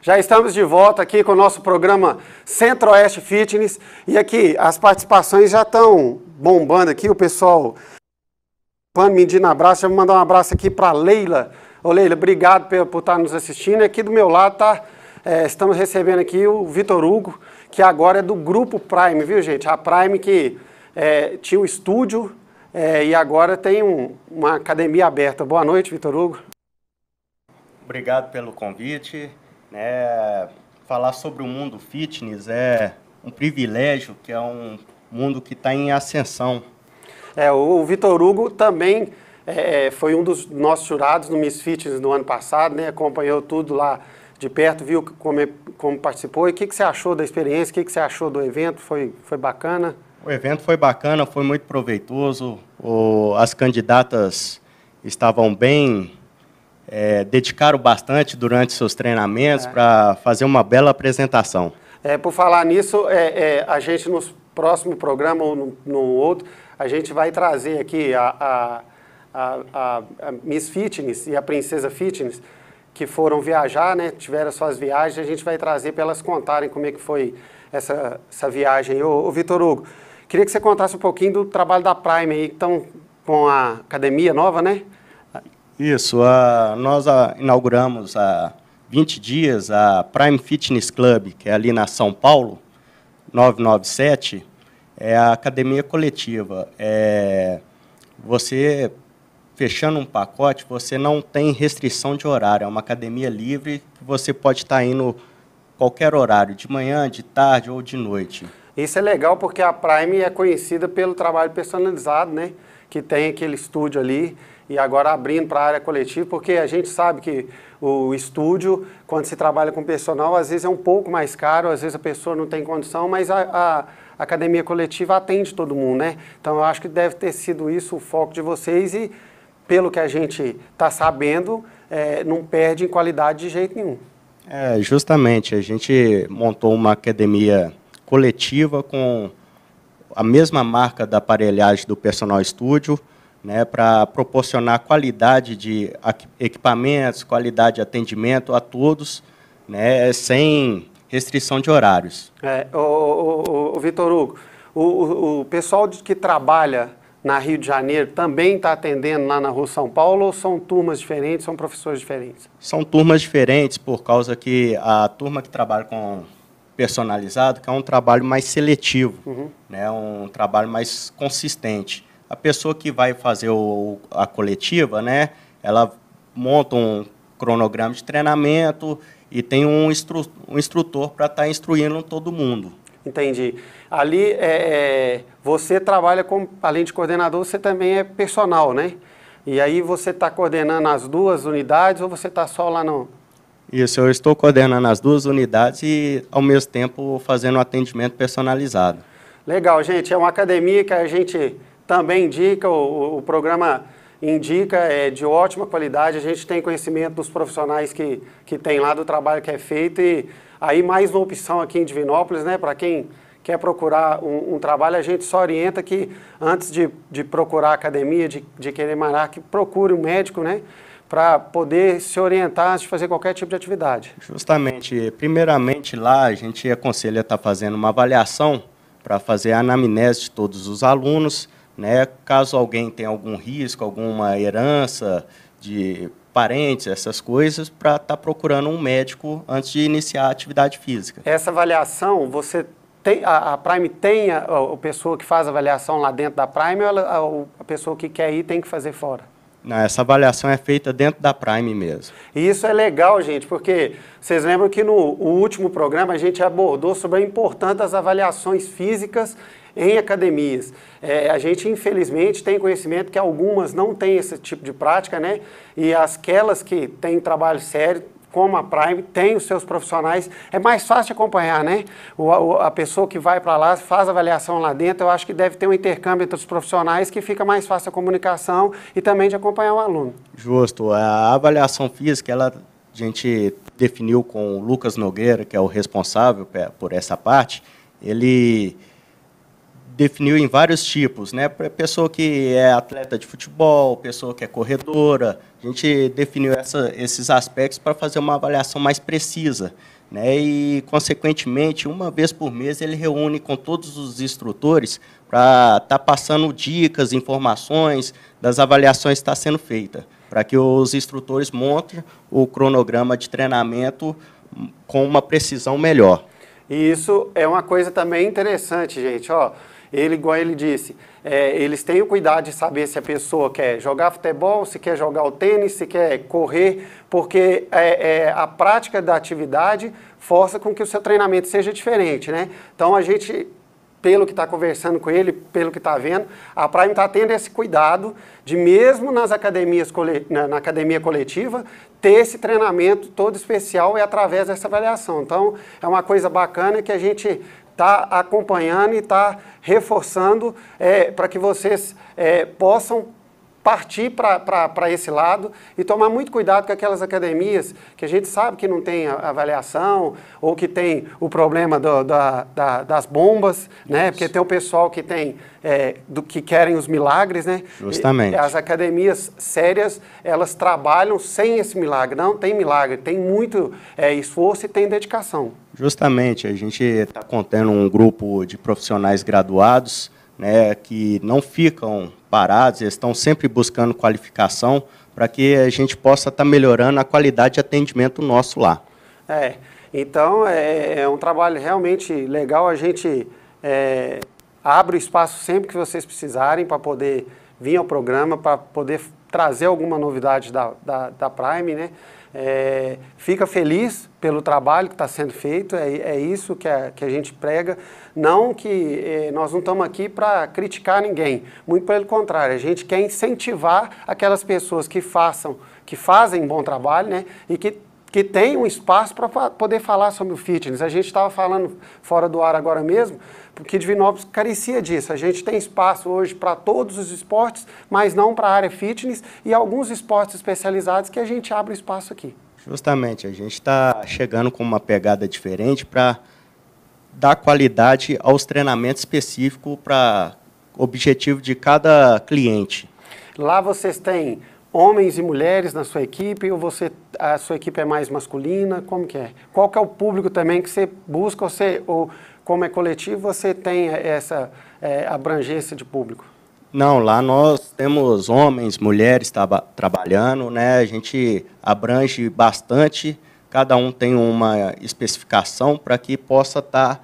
Já estamos de volta aqui com o nosso programa Centro-Oeste Fitness e aqui as participações já estão bombando aqui. O pessoal pano na abraço, já vou mandar um abraço aqui para Leila. Ô Leila, obrigado por, por tá estar nos assistindo. E aqui do meu lado tá, é, estamos recebendo aqui o Vitor Hugo, que agora é do Grupo Prime, viu gente? A Prime que é, tinha um estúdio é, e agora tem um, uma academia aberta. Boa noite, Vitor Hugo. Obrigado pelo convite. Né? Falar sobre o mundo fitness é um privilégio, que é um mundo que está em ascensão. É, o Vitor Hugo também é, é, foi um dos nossos jurados no Miss Fitness no ano passado, né? acompanhou tudo lá de perto, viu como, é, como participou. E o que, que você achou da experiência? O que, que você achou do evento? Foi, foi bacana? O evento foi bacana, foi muito proveitoso. O, as candidatas estavam bem é, dedicaram bastante durante seus treinamentos é. para fazer uma bela apresentação. É, por falar nisso, é, é, a gente no próximo programa ou no, no, outro, a gente vai trazer aqui a, a, a, a Miss Fitness e a Princesa Fitness, que foram viajar, né, tiveram suas viagens, a gente vai trazer para elas contarem como é que foi essa, essa viagem. Ô, ô Vitor Hugo, queria que você contasse um pouquinho do trabalho da Prime aí, que estão com a academia nova, né? Isso. nós inauguramos há 20 dias a Prime Fitness Club, que é ali na São Paulo, 997. É a academia coletiva. É, você, fechando um pacote, você não tem restrição de horário. É uma academia livre que você pode estar indo qualquer horário, de manhã, de tarde ou de noite. Isso é legal porque a Prime é conhecida pelo trabalho personalizado, né? Que tem aquele estúdio ali e agora abrindo para a área coletiva, porque a gente sabe que o estúdio, quando se trabalha com personal, às vezes é um pouco mais caro, às vezes a pessoa não tem condição, mas a, a academia coletiva atende todo mundo, né? Então eu acho que deve ter sido isso o foco de vocês e, pelo que a gente está sabendo, é, não perde em qualidade de jeito nenhum. É, justamente, a gente montou uma academia coletiva com a mesma marca da aparelhagem do Personal Estúdio, né, para proporcionar qualidade de equipamentos, qualidade de atendimento a todos, né, sem restrição de horários. É, o, o, o Vitor Hugo, o, o pessoal que trabalha na Rio de Janeiro também está atendendo lá na Rua São Paulo ou são turmas diferentes, são professores diferentes? São turmas diferentes por causa que a turma que trabalha com personalizado, que é um trabalho mais seletivo, uhum. né, um trabalho mais consistente a pessoa que vai fazer o, a coletiva, né, ela monta um cronograma de treinamento e tem um, instru, um instrutor para estar tá instruindo todo mundo. Entendi. Ali, é, é, você trabalha, como, além de coordenador, você também é personal, né? E aí você está coordenando as duas unidades ou você está só lá no... Isso, eu estou coordenando as duas unidades e, ao mesmo tempo, fazendo um atendimento personalizado. Legal, gente. É uma academia que a gente também indica, o, o programa indica, é de ótima qualidade, a gente tem conhecimento dos profissionais que, que tem lá, do trabalho que é feito e aí mais uma opção aqui em Divinópolis, né, para quem quer procurar um, um, trabalho, a gente só orienta que antes de, de procurar academia, de, de querer marar, que procure um médico, né, para poder se orientar antes de fazer qualquer tipo de atividade. Justamente, primeiramente lá a gente aconselha estar tá fazendo uma avaliação para fazer a anamnese de todos os alunos, né? Caso alguém tenha algum risco, alguma herança de parentes, essas coisas, para estar tá procurando um médico antes de iniciar a atividade física. Essa avaliação, você tem, a, a Prime tem a, a, pessoa que faz a avaliação lá dentro da Prime ou ela, a, a pessoa que quer ir tem que fazer fora? Não, essa avaliação é feita dentro da Prime mesmo. E isso é legal, gente, porque vocês lembram que no último programa a gente abordou sobre a importância das avaliações físicas em academias. É, a gente, infelizmente, tem conhecimento que algumas não têm esse tipo de prática, né? E aquelas que têm trabalho sério como a Prime, tem os seus profissionais. É mais fácil de acompanhar, né? O, a, a pessoa que vai para lá, faz avaliação lá dentro, eu acho que deve ter um intercâmbio entre os profissionais que fica mais fácil a comunicação e também de acompanhar o aluno. Justo. A avaliação física, ela, a gente definiu com o Lucas Nogueira, que é o responsável por essa parte, ele definiu em vários tipos, né? Para pessoa que é atleta de futebol, pessoa que é corredora, a gente definiu essa, esses aspectos para fazer uma avaliação mais precisa, né? E consequentemente, uma vez por mês ele reúne com todos os instrutores para estar tá passando dicas, informações das avaliações que está sendo feita, para que os instrutores montem o cronograma de treinamento com uma precisão melhor. E isso é uma coisa também interessante, gente. Ó, ele, igual ele disse, é, eles têm o cuidado de saber se a pessoa quer jogar futebol, se quer jogar o tênis, se quer correr, porque é, é, a prática da atividade força com que o seu treinamento seja diferente, né? Então a gente pelo que está conversando com ele, pelo que está vendo, a Prime está tendo esse cuidado de mesmo nas academias na, na, academia coletiva ter esse treinamento todo especial e através dessa avaliação. Então é uma coisa bacana que a gente está acompanhando e está reforçando é, para que vocês é, possam partir para esse lado e tomar muito cuidado com aquelas academias que a gente sabe que não tem avaliação ou que tem o problema do, da, da, das bombas, né? Porque tem o pessoal que tem é, do que querem os milagres, né? Justamente. E, as academias sérias elas trabalham sem esse milagre. Não tem milagre, tem muito é, esforço e tem dedicação. Justamente, a gente está contendo um grupo de profissionais graduados, né, que não ficam parados, eles estão sempre buscando qualificação para que a gente possa estar tá melhorando a qualidade de atendimento nosso lá. É, então é, é um trabalho realmente legal, a gente é, abre o espaço sempre que vocês precisarem para poder vir ao programa, para poder trazer alguma novidade da, da, da Prime, né? É, fica feliz pelo trabalho que está sendo feito, é, é isso que a, que a gente prega. Não que é, nós não estamos aqui para criticar ninguém, muito pelo contrário, a gente quer incentivar aquelas pessoas que façam, que fazem bom trabalho né, e que que tem um espaço para poder falar sobre o fitness. A gente estava falando fora do ar agora mesmo, porque Divinópolis carecia disso. A gente tem espaço hoje para todos os esportes, mas não para a área fitness e alguns esportes especializados que a gente abre espaço aqui. Justamente, a gente está chegando com uma pegada diferente para dar qualidade aos treinamentos específicos para objetivo de cada cliente. Lá vocês têm homens e mulheres na sua equipe ou você a sua equipe é mais masculina? Como que é? Qual que é o público também que você busca ou, você, ou como é coletivo você tem eh, essa é, abrangência de público? Não, lá nós temos homens, mulheres trabalhando, né? A gente abrange bastante. Cada um tem uma especificação para que possa estar tá,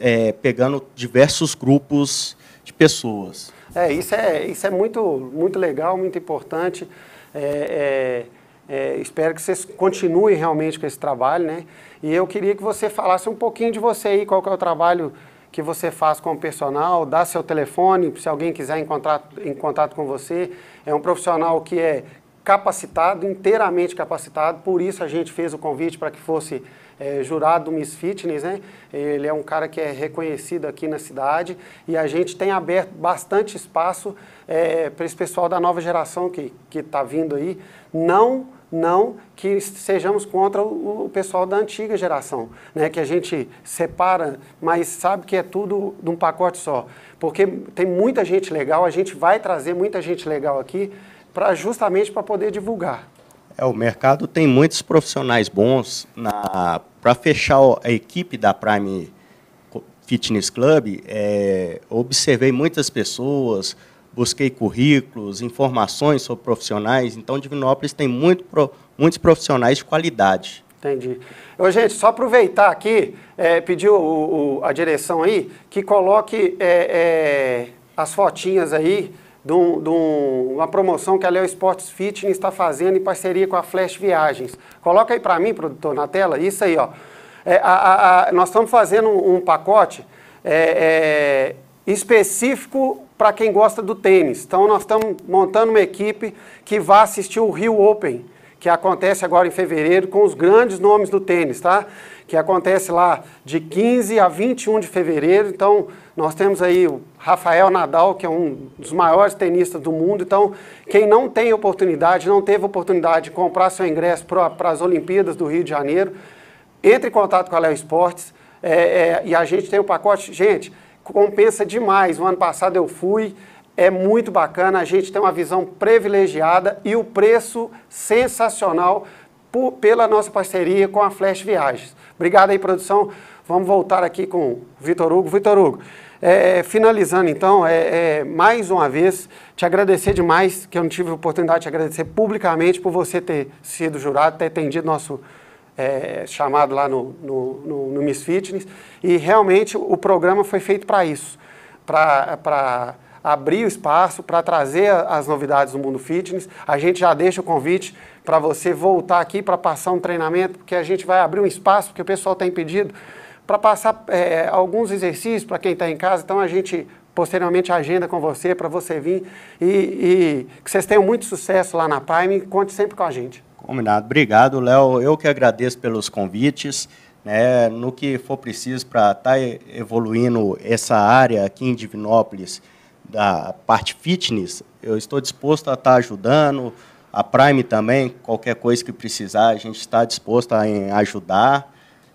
é, pegando diversos grupos de pessoas. É, isso é, isso é muito, muito legal, muito importante. É, é, é, espero que vocês continuem realmente com esse trabalho, né? E eu queria que você falasse um pouquinho de você aí, qual que é o trabalho que você faz com o personal, dá seu telefone, se alguém quiser encontrar em contato com você. É um profissional que é capacitado, inteiramente capacitado, por isso a gente fez o convite para que fosse é, jurado do Miss Fitness, né? Ele é um cara que é reconhecido aqui na cidade e a gente tem aberto bastante espaço é, para esse pessoal da nova geração que está vindo aí. Não não que sejamos contra o, pessoal da antiga geração, né? que a gente separa, mas sabe que é tudo de um pacote só. Porque tem muita gente legal, a gente vai trazer muita gente legal aqui para justamente para poder divulgar. É, o mercado tem muitos profissionais bons na para fechar a equipe da Prime Fitness Club, é, observei muitas pessoas, busquei currículos, informações sobre profissionais. Então, Divinópolis tem muito, muitos profissionais de qualidade. Entendi. Ô, gente, só aproveitar aqui, é, pedir o, o, a direção aí que coloque é, é, as fotinhas aí de, um, de um, uma promoção que a Leo Sports Fitness está fazendo em parceria com a Flash Viagens. Coloca aí para mim, produtor, na tela, isso aí, ó. É, a, a, a, nós estamos fazendo um, um pacote é, é, específico para quem gosta do tênis. Então, nós estamos montando uma equipe que vai assistir o Rio Open que acontece agora em fevereiro com os grandes nomes do tênis, tá? Que acontece lá de 15 a 21 de fevereiro. Então, nós temos aí o Rafael Nadal, que é um dos maiores tenistas do mundo. Então, quem não tem oportunidade, não teve oportunidade de comprar seu ingresso para as Olimpíadas do Rio de Janeiro, entre em contato com a Léo Esportes. É, é, e a gente tem o um pacote. Gente, compensa demais. O ano passado eu fui é muito bacana, a gente tem uma visão privilegiada e o preço sensacional por, pela nossa parceria com a Flash Viagens. Obrigado aí, produção. Vamos voltar aqui com o Vitor Hugo. Vitor Hugo, é, é, finalizando então, é, é, mais uma vez, te agradecer demais, que eu não tive a oportunidade de te agradecer publicamente por você ter sido jurado, ter atendido nosso é, chamado lá no, no, no, no Miss Fitness. E realmente o programa foi feito para isso, para abrir o espaço para trazer as novidades do mundo fitness. A gente já deixa o convite para você voltar aqui para passar um treinamento, porque a gente vai abrir um espaço, porque o pessoal está impedido, para passar é, alguns exercícios para quem está em casa. Então a gente posteriormente agenda com você para você vir e, e, que vocês tenham muito sucesso lá na Prime. Conte sempre com a gente. Combinado. Obrigado, Léo. Eu que agradeço pelos convites. Né, no que for preciso para estar tá evoluindo essa área aqui em Divinópolis, da parte fitness, eu estou disposto a estar ajudando, a Prime também, qualquer coisa que precisar, a gente está disposto a ajudar.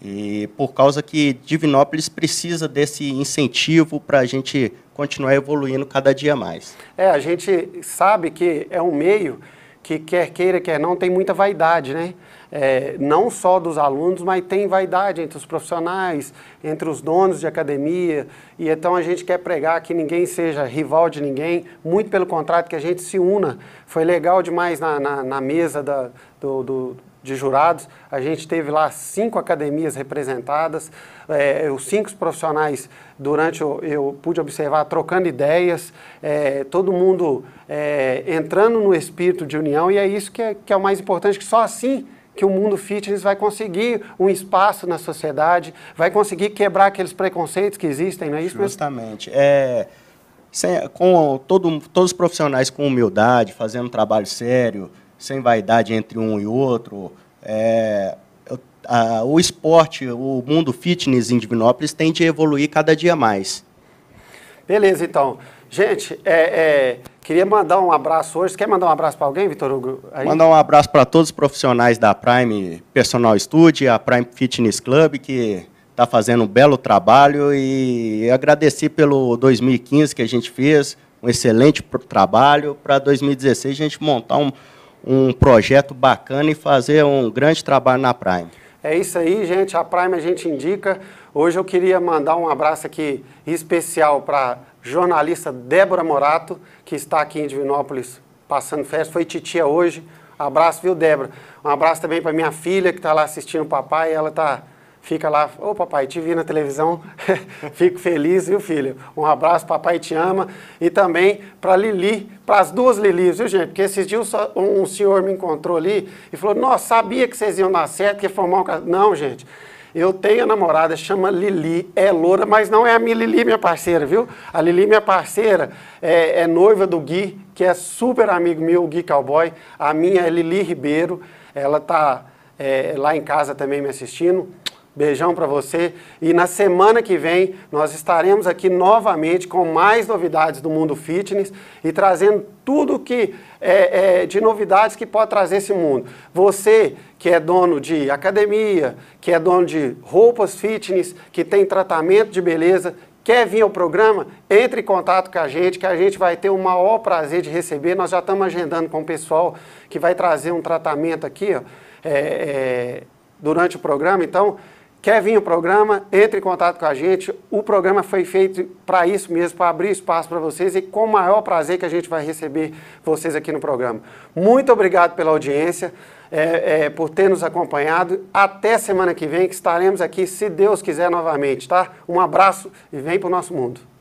E por causa que Divinópolis precisa desse incentivo para a gente continuar evoluindo cada dia mais. É, a gente sabe que é um meio que quer queira, quer não, tem muita vaidade, né? é, não só dos alunos, mas tem vaidade entre os profissionais, entre os donos de academia. E então a gente quer pregar que ninguém seja rival de ninguém, muito pelo contrário, que a gente se una. Foi legal demais na, na, na mesa da, do, do de jurados. A gente teve lá cinco academias representadas, é, os cinco profissionais, durante o, eu pude observar, trocando ideias, é, todo mundo é, entrando no espírito de união, e é isso que é, que é o mais importante, que só assim que o mundo fitness vai conseguir um espaço na sociedade, vai conseguir quebrar aqueles preconceitos que existem, não é isso? Justamente. É, sem, com todo, todos os profissionais com humildade, fazendo um trabalho sério, sem vaidade entre um e outro. É, a, o esporte, o mundo fitness em Divinópolis tende a evoluir cada dia mais. Beleza, então. Gente, é, é Queria mandar um abraço hoje. Você quer mandar um abraço para alguém, Vitor Hugo? Aí? Mandar um abraço para todos os profissionais da Prime Personal Studio, a Prime Fitness Club, que está fazendo um belo trabalho e agradeci pelo 2015 que a gente fez, um excelente trabalho. Para 2016 a gente montar um, um projeto bacana e fazer um grande trabalho na Prime. É isso aí, gente. A Prime a gente indica. Hoje eu queria mandar um abraço aqui especial para jornalista Débora Morato, que está aqui em Divinópolis passando festa foi titia hoje. Um abraço, viu, Débora? Um abraço também para minha filha, que está lá assistindo o papai, ela tá, fica lá, ô papai, te vi na televisão, fico feliz, viu, filha? Um abraço, papai te ama. E também para Lili, para as duas Lilis, viu, gente? Porque esses dias um, senhor me encontrou ali e falou, nossa, sabia que vocês iam dar certo, que ia formar um... Não, gente, eu tenho a namorada, chama Lili, é loura, mas não é a minha Lili, minha parceira, viu? A Lili, minha parceira, é, é noiva do Gui, que é super amigo meu, o Gui Cowboy. A minha é Lili Ribeiro, ela tá é, lá em casa também me assistindo. Beijão para você. E na semana que vem nós estaremos aqui novamente com mais novidades do mundo fitness e trazendo tudo que é, é, de novidades que pode trazer esse mundo. Você que é dono de academia, que é dono de roupas fitness, que tem tratamento de beleza, Quer vir ao programa? Entre em contato com a gente, que a gente vai ter o maior prazer de receber. Nós já estamos agendando com o pessoal que vai trazer um tratamento aqui ó, é, é, durante o programa. Então, Quer vir o programa? Entre em contato com a gente. O programa foi feito para isso mesmo, para abrir espaço para vocês e com o maior prazer que a gente vai receber vocês aqui no programa. Muito obrigado pela audiência, é, é, por ter nos acompanhado. Até semana que vem, que estaremos aqui, se Deus quiser, novamente, tá? Um abraço e vem para o nosso mundo.